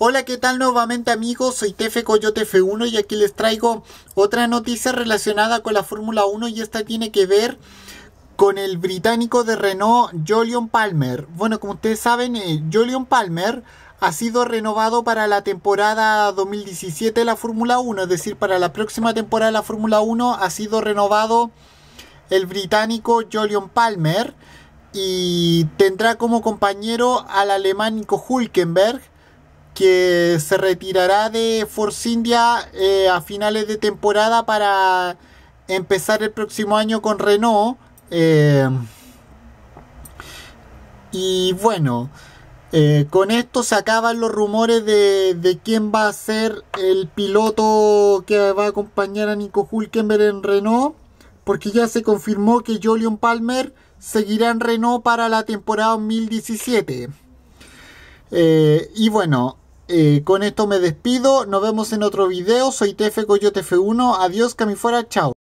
Hola, ¿qué tal nuevamente amigos? Soy Tefe Coyote F1 y aquí les traigo otra noticia relacionada con la Fórmula 1 y esta tiene que ver con el británico de Renault Jolion Palmer. Bueno, como ustedes saben, eh, Jolyon Palmer ha sido renovado para la temporada 2017 de la Fórmula 1, es decir, para la próxima temporada de la Fórmula 1 ha sido renovado el británico Jolion Palmer y tendrá como compañero al alemán Nico Hulkenberg que se retirará de Force India eh, a finales de temporada para empezar el próximo año con Renault. Eh, y bueno, eh, con esto se acaban los rumores de, quién va a ser el piloto que va a acompañar a Nico Hulkenberg en Renault, porque ya se confirmó que Jolion Palmer seguirá en Renault para la temporada 2017. y bueno, eh, con esto me despido. Nos vemos en otro video. Soy TF Coyote F1. Adiós, fuera, Chao.